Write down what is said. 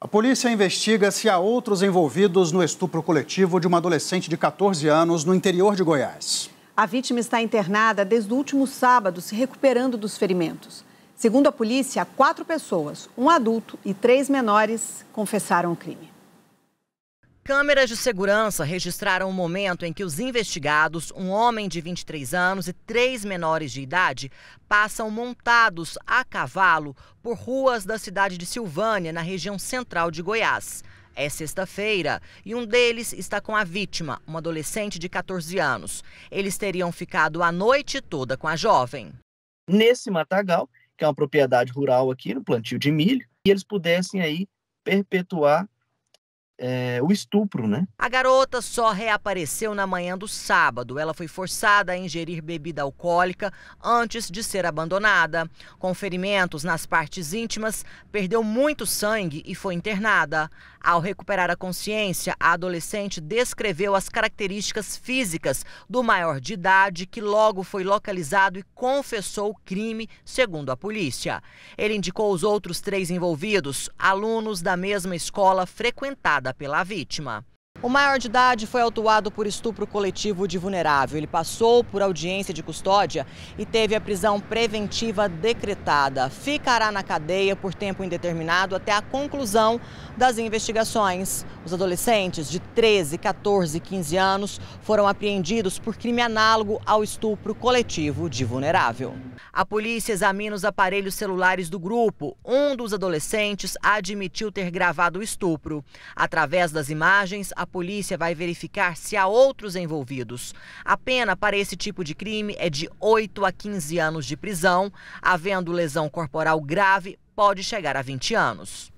A polícia investiga se há outros envolvidos no estupro coletivo de uma adolescente de 14 anos no interior de Goiás. A vítima está internada desde o último sábado, se recuperando dos ferimentos. Segundo a polícia, quatro pessoas, um adulto e três menores, confessaram o crime. Câmeras de segurança registraram o momento em que os investigados, um homem de 23 anos e três menores de idade, passam montados a cavalo por ruas da cidade de Silvânia, na região central de Goiás. É sexta-feira e um deles está com a vítima, uma adolescente de 14 anos. Eles teriam ficado a noite toda com a jovem. Nesse matagal, que é uma propriedade rural aqui, no plantio de milho, e eles pudessem aí perpetuar é, o estupro, né? A garota só reapareceu na manhã do sábado. Ela foi forçada a ingerir bebida alcoólica antes de ser abandonada. Com ferimentos nas partes íntimas, perdeu muito sangue e foi internada. Ao recuperar a consciência, a adolescente descreveu as características físicas do maior de idade, que logo foi localizado e confessou o crime, segundo a polícia. Ele indicou os outros três envolvidos, alunos da mesma escola frequentada pela vítima. O maior de idade foi autuado por estupro coletivo de vulnerável. Ele passou por audiência de custódia e teve a prisão preventiva decretada. Ficará na cadeia por tempo indeterminado até a conclusão das investigações. Os adolescentes de 13, 14 e 15 anos foram apreendidos por crime análogo ao estupro coletivo de vulnerável. A polícia examina os aparelhos celulares do grupo. Um dos adolescentes admitiu ter gravado o estupro. Através das imagens, a polícia vai verificar se há outros envolvidos. A pena para esse tipo de crime é de 8 a 15 anos de prisão. Havendo lesão corporal grave, pode chegar a 20 anos.